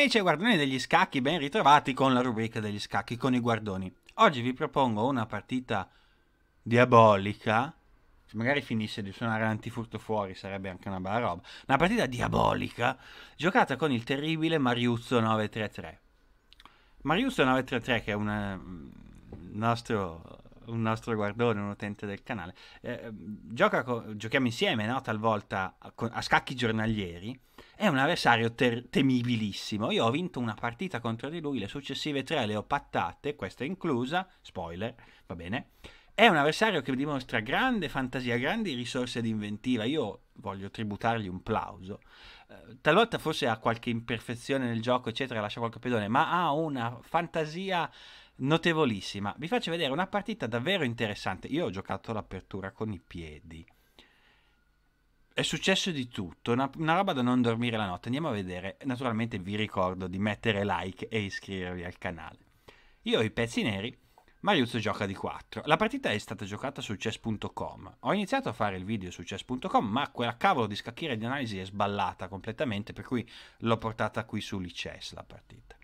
amici e guardoni degli scacchi, ben ritrovati con la rubrica degli scacchi con i guardoni. Oggi vi propongo una partita diabolica, se magari finisse di suonare l'antifurto fuori sarebbe anche una bella roba, una partita diabolica giocata con il terribile Mariuzzo 933. Mariuzzo 933 che è una, mm, nostro, un nostro guardone, un utente del canale, eh, gioca co- giochiamo insieme no? talvolta a, a, scacchi giornalieri è un avversario ter- temibilissimo. Io ho vinto una partita contro di lui, le successive tre le ho pattate, questa inclusa, spoiler, va bene. È un avversario che dimostra grande fantasia, grandi risorse di inventiva. Io voglio tributargli un plauso. Eh, talvolta forse ha qualche imperfezione nel gioco, eccetera, lascia qualche pedone, ma ha una fantasia notevolissima. Vi faccio vedere una partita davvero interessante. Io ho giocato l'apertura con i piedi è successo di tutto, una, una, roba da non dormire la notte. Andiamo a vedere. Naturalmente vi ricordo di mettere like e iscrivervi al canale. Io ho i pezzi neri, Mariuzzo gioca di 4. La partita è stata giocata su chess.com. Ho iniziato a fare il video su chess.com, ma quella cavolo di scacchiera di analisi è sballata completamente, per cui l'ho portata qui su Lichess la partita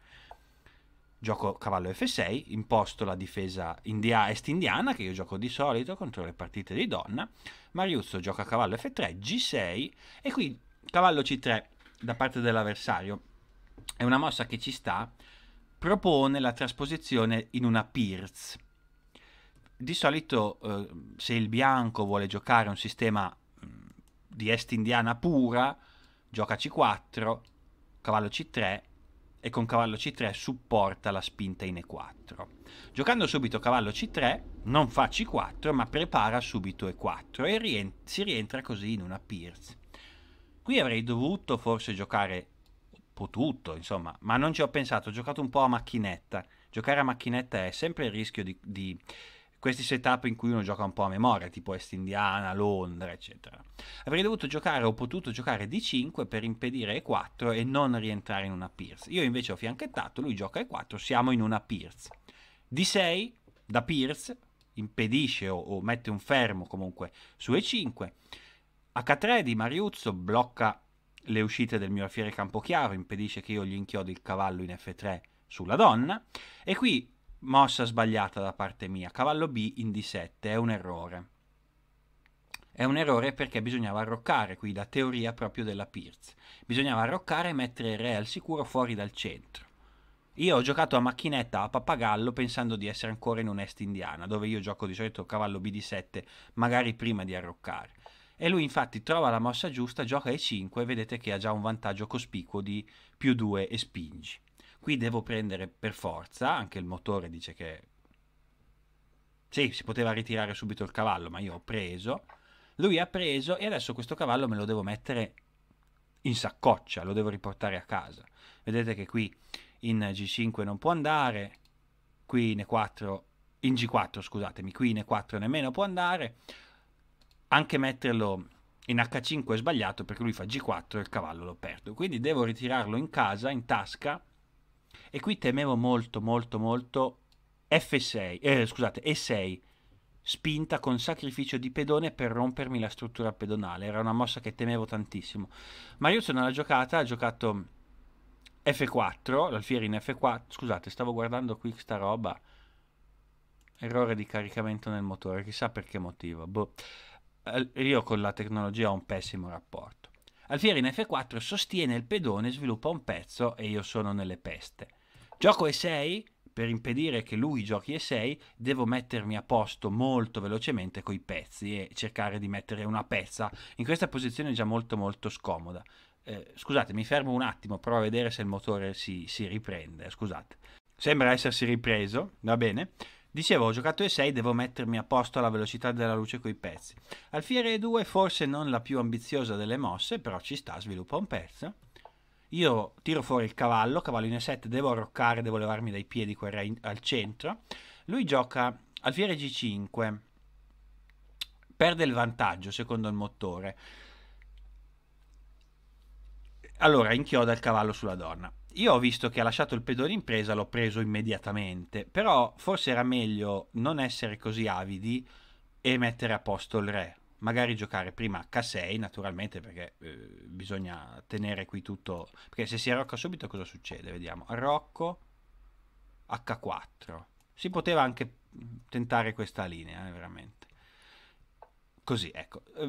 gioco cavallo F6, imposto la difesa india- est-indiana che io gioco di solito contro le partite di donna, Mariuzzo gioca cavallo F3, G6 e qui cavallo C3 da parte dell'avversario. È una mossa che ci sta, propone la trasposizione in una Pirz. Di solito eh, se il bianco vuole giocare un sistema mm, di est indiana pura, gioca C4, cavallo C3 e con cavallo c3 supporta la spinta in e4. Giocando subito cavallo c3 non fa c4 ma prepara subito e4 e rientra, si rientra così in una pierce. Qui avrei dovuto forse giocare potuto, insomma, ma non ci ho pensato, ho giocato un po' a macchinetta. Giocare a macchinetta è sempre il rischio di, di questi setup in cui uno gioca un po' a memoria, tipo Est Indiana, Londra, eccetera. Avrei dovuto giocare o potuto giocare d 5 per impedire E4 e non rientrare in una Pierce. Io invece ho fianchettato, lui gioca E4, siamo in una Pierce. d 6 da Pierce impedisce o, o mette un fermo comunque su E5. H3 di Mariuzzo blocca le uscite del mio alfiere Campochiaro, impedisce che io gli inchiodi il cavallo in F3 sulla donna. E qui Mossa sbagliata da parte mia. Cavallo B in D7 è un errore. È un errore perché bisognava arroccare qui, la teoria proprio della Pirz. Bisognava arroccare e mettere il re al sicuro fuori dal centro. Io ho giocato a macchinetta a pappagallo pensando di essere ancora in un'est indiana, dove io gioco di solito cavallo B di 7, magari prima di arroccare. E lui infatti trova la mossa giusta, gioca E5 e vedete che ha già un vantaggio cospicuo di più 2 e spingi. Qui devo prendere per forza, anche il motore dice che... Sì, si poteva ritirare subito il cavallo, ma io ho preso. Lui ha preso e adesso questo cavallo me lo devo mettere in saccoccia, lo devo riportare a casa. Vedete che qui in G5 non può andare, qui in E4, in G4 scusatemi, qui in E4 nemmeno può andare. Anche metterlo in H5 è sbagliato perché lui fa G4 e il cavallo lo perdo. Quindi devo ritirarlo in casa, in tasca, e qui temevo molto, molto, molto F6, eh, scusate, E6, spinta con sacrificio di pedone per rompermi la struttura pedonale. Era una mossa che temevo tantissimo. Mariuzzo nella giocata ha giocato F4, l'alfiere in F4. Scusate, stavo guardando qui questa roba. Errore di caricamento nel motore, chissà per che motivo. Boh. Eh, io con la tecnologia ho un pessimo rapporto. Alfieri in F4 sostiene il pedone, sviluppa un pezzo e io sono nelle peste. Gioco E6, per impedire che lui giochi E6 devo mettermi a posto molto velocemente coi pezzi e cercare di mettere una pezza in questa posizione già molto molto scomoda. Eh, scusate, mi fermo un attimo, provo a vedere se il motore si, si riprende, scusate. Sembra essersi ripreso, va bene. Dicevo, ho giocato e 6, devo mettermi a posto alla velocità della luce coi pezzi. Alfiere e 2, forse non la più ambiziosa delle mosse, però ci sta, sviluppa un pezzo. Io tiro fuori il cavallo, cavallo in E7, devo arroccare, devo levarmi dai piedi quel re al centro. Lui gioca alfiere G5, perde il vantaggio secondo il motore. Allora, inchioda il cavallo sulla donna. Io ho visto che ha lasciato il pedone in presa, l'ho preso immediatamente, però forse era meglio non essere così avidi e mettere a posto il re. Magari giocare prima K6, naturalmente, perché eh, bisogna tenere qui tutto... Perché se si arrocca subito cosa succede? Vediamo. Arrocco, H4. Si poteva anche tentare questa linea, eh, veramente così, ecco. H6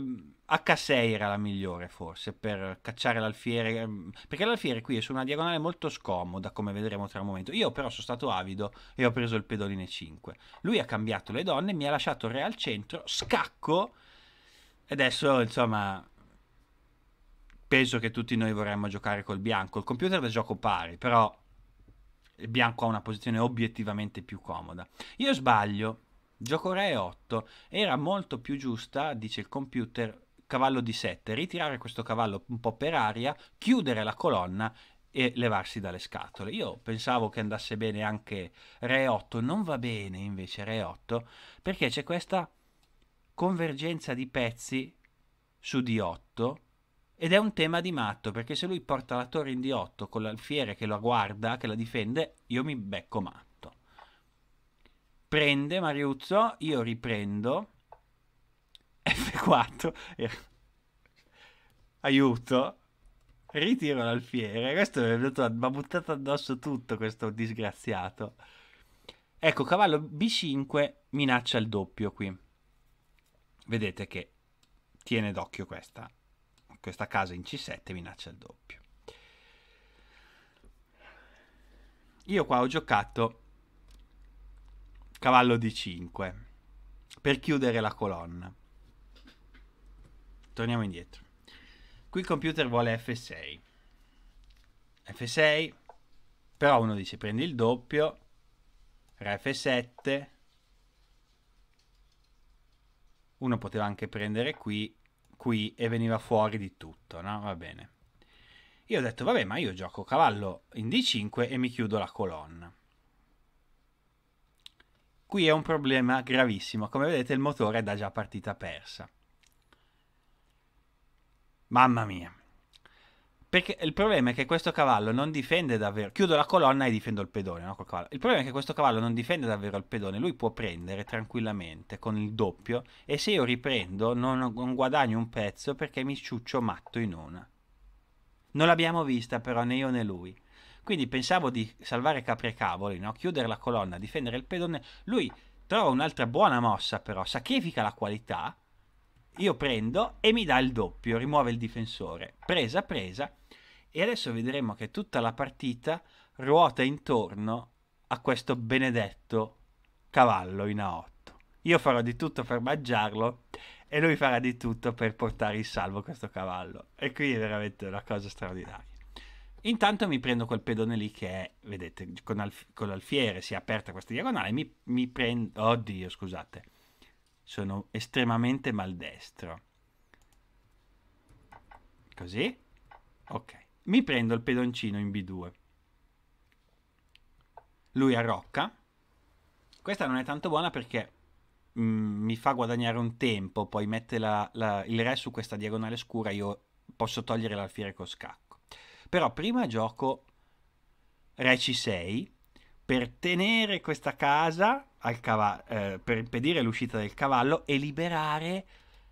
ehm, era la migliore forse per cacciare l'alfiere, ehm, perché l'alfiere qui è su una diagonale molto scomoda, come vedremo tra un momento. Io però sono stato avido e ho preso il pedoline 5. Lui ha cambiato le donne, mi ha lasciato re al centro, scacco e adesso insomma penso che tutti noi vorremmo giocare col bianco. Il computer da gioco pari, però il bianco ha una posizione obiettivamente più comoda. Io sbaglio Gioco re 8 era molto più giusta, dice il computer, cavallo di 7, ritirare questo cavallo un po' per aria, chiudere la colonna e levarsi dalle scatole. Io pensavo che andasse bene anche re 8, non va bene invece re 8 perché c'è questa convergenza di pezzi su D8 ed è un tema di matto perché se lui porta la torre in D8 con l'alfiere che la guarda, che la difende, io mi becco matto prende Mariuzzo, io riprendo. F4. Eh. Aiuto. Ritiro l'alfiere. Questo mi mi ha buttato addosso tutto questo disgraziato. Ecco, cavallo B5 minaccia il doppio qui. Vedete che tiene d'occhio questa. Questa casa in C7 minaccia il doppio. Io qua ho giocato cavallo di 5 per chiudere la colonna. Torniamo indietro. Qui il computer vuole F6. F6, però uno dice prendi il doppio, re F7, uno poteva anche prendere qui, qui e veniva fuori di tutto, no? Va bene. Io ho detto, vabbè, ma io gioco cavallo in D5 e mi chiudo la colonna. Qui è un problema gravissimo, come vedete il motore è da già partita persa. Mamma mia. Perché il problema è che questo cavallo non difende davvero. Chiudo la colonna e difendo il pedone. No? Il problema è che questo cavallo non difende davvero il pedone. Lui può prendere tranquillamente con il doppio. E se io riprendo, non, non guadagno un pezzo perché mi ciuccio matto in una. Non l'abbiamo vista però né io né lui. Quindi pensavo di salvare capri e cavoli, no? chiudere la colonna, difendere il pedone. Lui trova un'altra buona mossa però, sacrifica la qualità, io prendo e mi dà il doppio, rimuove il difensore. Presa, presa. E adesso vedremo che tutta la partita ruota intorno a questo benedetto cavallo in A8. Io farò di tutto per mangiarlo e lui farà di tutto per portare in salvo questo cavallo. E qui è veramente una cosa straordinaria. Intanto mi prendo quel pedone lì che è, vedete, con, alf- con l'alfiere si è aperta questa diagonale, mi, mi prendo... Oddio, scusate, sono estremamente maldestro. Così. Ok. Mi prendo il pedoncino in B2. Lui arrocca. Questa non è tanto buona perché mh, mm, mi fa guadagnare un tempo, poi mette la, la, il re su questa diagonale scura, io posso togliere l'alfiere con scacco. Però prima gioco re c6 per tenere questa casa al cavallo, eh, per impedire l'uscita del cavallo e liberare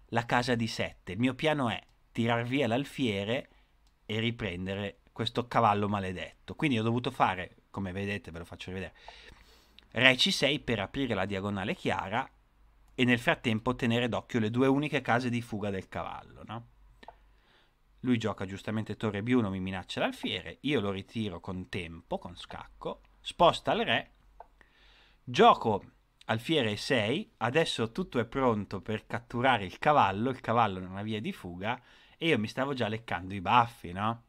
la casa di 7. Il mio piano è tirar via l'alfiere e riprendere questo cavallo maledetto. Quindi ho dovuto fare, come vedete, ve lo faccio rivedere, re c6 per aprire la diagonale chiara e nel frattempo tenere d'occhio le due uniche case di fuga del cavallo, no? Lui gioca giustamente torre B1, mi minaccia l'alfiere, io lo ritiro con tempo, con scacco, sposta il re, gioco alfiere 6, adesso tutto è pronto per catturare il cavallo, il cavallo non ha via di fuga e io mi stavo già leccando i baffi, no?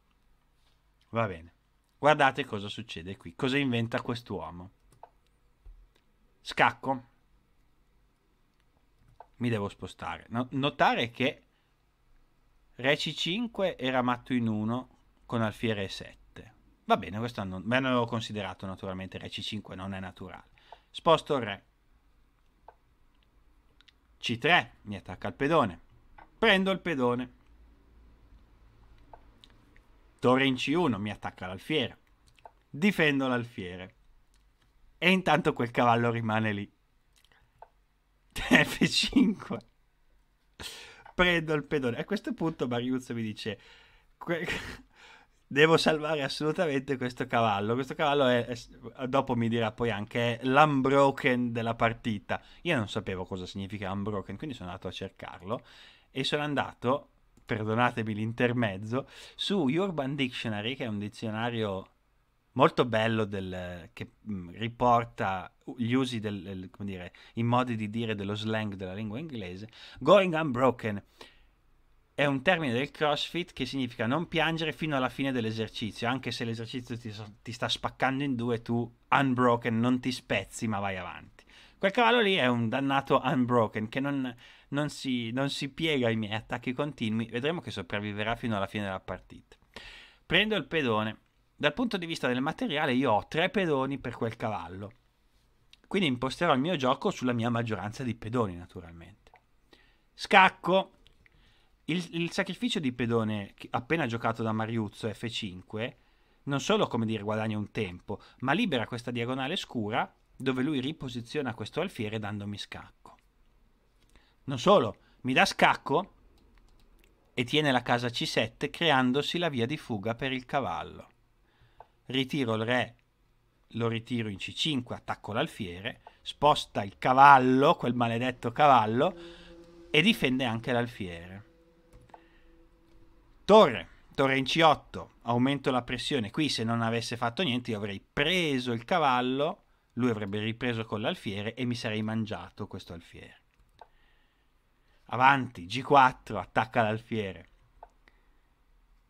Va bene. Guardate cosa succede qui, cosa inventa quest'uomo. Scacco. Mi devo spostare. No, notare che Re C5 era matto in 1 con alfiere 7. Va bene, questo non, beh, non l'avevo considerato naturalmente, Re C5 non è naturale. Sposto il Re. C3, mi attacca il pedone. Prendo il pedone. Torre in C1, mi attacca l'alfiere. Difendo l'alfiere. E intanto quel cavallo rimane lì. F5 prendo il pedone. A questo punto Mariuzzo mi dice... Devo salvare assolutamente questo cavallo. Questo cavallo è, è, dopo mi dirà poi anche l'unbroken della partita. Io non sapevo cosa significa unbroken, quindi sono andato a cercarlo e sono andato, perdonatemi l'intermezzo, su Urban Dictionary, che è un dizionario molto bello del, che mm, riporta gli usi, del, come dire, i modi di dire dello slang della lingua inglese. Going unbroken è un termine del CrossFit che significa non piangere fino alla fine dell'esercizio, anche se l'esercizio ti, ti sta spaccando in due, tu unbroken non ti spezzi ma vai avanti. Quel cavallo lì è un dannato unbroken che non, non, si, non si piega ai miei attacchi continui, vedremo che sopravviverà fino alla fine della partita. Prendo il pedone dal punto di vista del materiale io ho tre pedoni per quel cavallo, quindi imposterò il mio gioco sulla mia maggioranza di pedoni naturalmente. Scacco. Il, il sacrificio di pedone appena giocato da Mariuzzo F5 non solo come dire guadagna un tempo, ma libera questa diagonale scura dove lui riposiziona questo alfiere dandomi scacco. Non solo, mi dà scacco e tiene la casa C7 creandosi la via di fuga per il cavallo ritiro il re, lo ritiro in C5, attacco l'alfiere, sposta il cavallo, quel maledetto cavallo, e difende anche l'alfiere. Torre, torre in C8, aumento la pressione. Qui se non avesse fatto niente io avrei preso il cavallo, lui avrebbe ripreso con l'alfiere e mi sarei mangiato questo alfiere. Avanti, G4, attacca l'alfiere.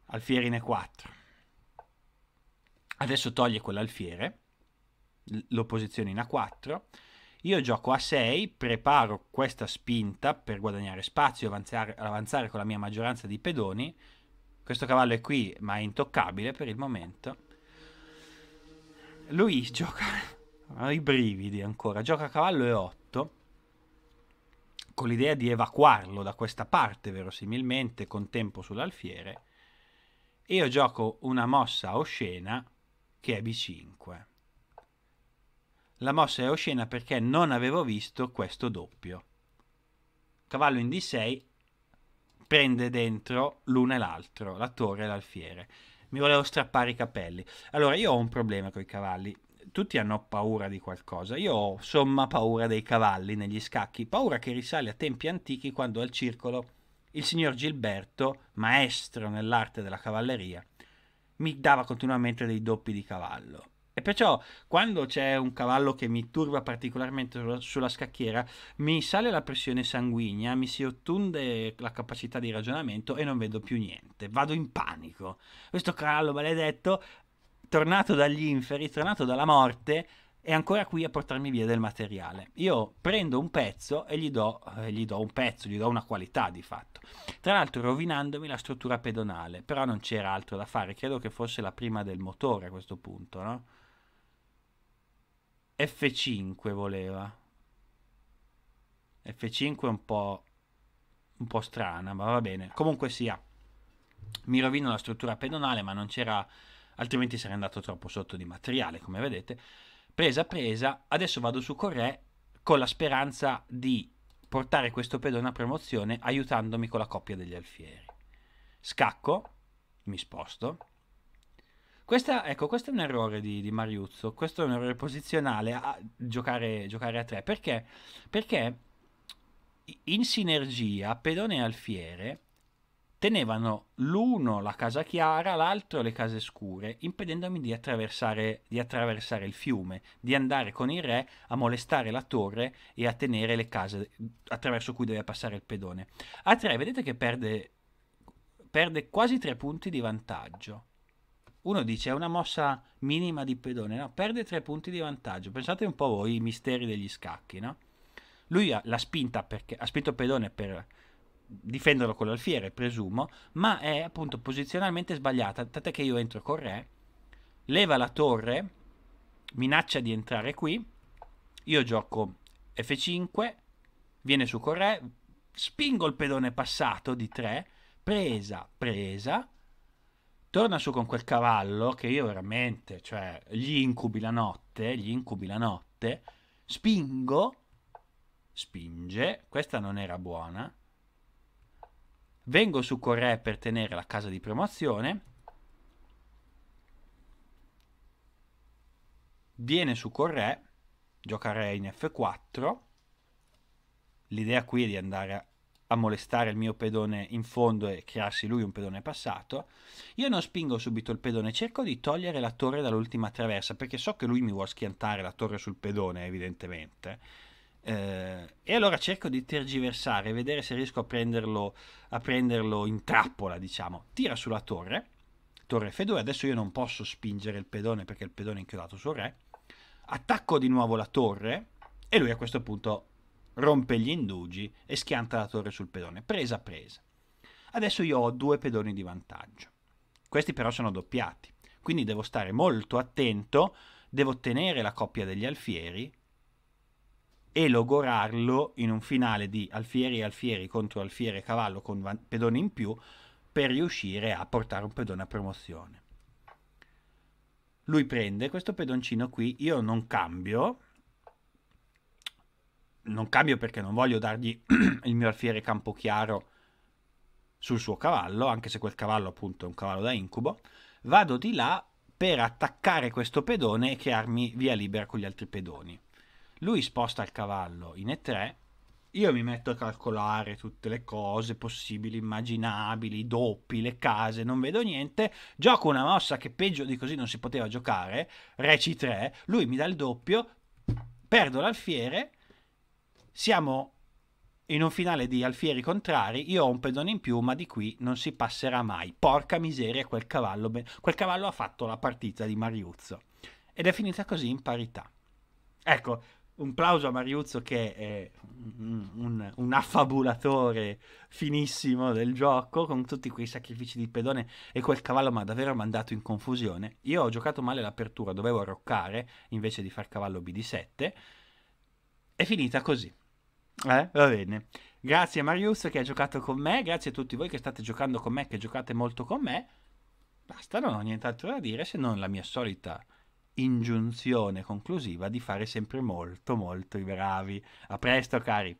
Alfiere in E4. Adesso toglie quell'alfiere, lo posiziona in A4. Io gioco a 6, preparo questa spinta per guadagnare spazio e avanzare, avanzare con la mia maggioranza di pedoni. Questo cavallo è qui, ma è intoccabile per il momento. Lui gioca... Ha i brividi ancora. Gioca a cavallo e 8 con l'idea di evacuarlo da questa parte, verosimilmente, con tempo sull'alfiere. Io gioco una mossa oscena che è B5. La mossa è oscena perché non avevo visto questo doppio. Cavallo in D6 prende dentro l'uno e l'altro, la torre e l'alfiere. Mi volevo strappare i capelli. Allora, io ho un problema con i cavalli. Tutti hanno paura di qualcosa. Io ho somma paura dei cavalli negli scacchi, paura che risale a tempi antichi quando al circolo il signor Gilberto, maestro nell'arte della cavalleria, mi dava continuamente dei doppi di cavallo. E perciò quando c'è un cavallo che mi turba particolarmente sulla scacchiera, mi sale la pressione sanguigna, mi si ottunde la capacità di ragionamento e non vedo più niente, vado in panico. Questo cavallo maledetto, tornato dagli inferi, tornato dalla morte, è ancora qui a portarmi via del materiale. Io prendo un pezzo e gli do, eh, gli do un pezzo, gli do una qualità di fatto. Tra l'altro rovinandomi la struttura pedonale, però non c'era altro da fare, credo che fosse la prima del motore a questo punto, no? F5 voleva. F5 è un po', un po' strana, ma va bene. Comunque sia, mi rovino la struttura pedonale, ma non c'era, altrimenti sarei andato troppo sotto di materiale, come vedete presa presa, adesso vado su Corrè con la speranza di portare questo pedone a promozione aiutandomi con la coppia degli alfieri. Scacco, mi sposto. Questa, ecco, questo è un errore di, di Mariuzzo, questo è un errore posizionale a giocare, giocare a tre, perché? Perché in sinergia pedone e alfiere tenevano l'uno la casa chiara, l'altro le case scure, impedendomi di attraversare, di attraversare, il fiume, di andare con il re a molestare la torre e a tenere le case attraverso cui deve passare il pedone. A tre, vedete che perde, perde quasi tre punti di vantaggio. Uno dice è una mossa minima di pedone, no? Perde tre punti di vantaggio. Pensate un po' voi i misteri degli scacchi, no? Lui ha, l'ha spinta perché ha spinto pedone per difenderlo con l'alfiere, presumo, ma è appunto posizionalmente sbagliata, tant'è che io entro con re, leva la torre, minaccia di entrare qui, io gioco f5, viene su con re, spingo il pedone passato di 3, presa, presa, torna su con quel cavallo che io veramente, cioè, gli incubi la notte, gli incubi la notte, spingo, spinge, questa non era buona, Vengo su Correa per tenere la casa di promozione. Viene su Correa, gioca Re in F4. L'idea qui è di andare a molestare il mio pedone in fondo e crearsi lui un pedone passato. Io non spingo subito il pedone, cerco di togliere la torre dall'ultima traversa, perché so che lui mi vuole schiantare la torre sul pedone, evidentemente eh, e allora cerco di tergiversare, vedere se riesco a prenderlo, a prenderlo in trappola, diciamo. Tira sulla torre, torre F2, adesso io non posso spingere il pedone perché il pedone è inchiodato sul re. Attacco di nuovo la torre e lui a questo punto rompe gli indugi e schianta la torre sul pedone. Presa, presa. Adesso io ho due pedoni di vantaggio. Questi però sono doppiati, quindi devo stare molto attento, devo tenere la coppia degli alfieri e logorarlo in un finale di alfieri e alfieri contro alfiere cavallo con van- pedone in più per riuscire a portare un pedone a promozione. Lui prende questo pedoncino qui, io non cambio, non cambio perché non voglio dargli il mio alfiere campochiaro sul suo cavallo, anche se quel cavallo appunto è un cavallo da incubo, vado di là per attaccare questo pedone e crearmi via libera con gli altri pedoni. Lui sposta il cavallo in E3, io mi metto a calcolare tutte le cose possibili, immaginabili, i doppi, le case, non vedo niente. Gioco una mossa che peggio di così non si poteva giocare, Re C3, lui mi dà il doppio, perdo l'alfiere, siamo in un finale di alfieri contrari, io ho un pedone in più, ma di qui non si passerà mai. Porca miseria, quel cavallo, quel cavallo ha fatto la partita di Mariuzzo. Ed è finita così in parità. Ecco, un plauso a Mariuzzo che è un, un, affabulatore finissimo del gioco con tutti quei sacrifici di pedone e quel cavallo mi ha davvero mandato in confusione. Io ho giocato male l'apertura, dovevo arroccare invece di far cavallo BD7. È finita così. Eh, va bene. Grazie a Mariuzzo che ha giocato con me, grazie a tutti voi che state giocando con me, che giocate molto con me. Basta, non ho nient'altro da dire se non la mia solita ingiunzione conclusiva di fare sempre molto molto i bravi. A presto cari!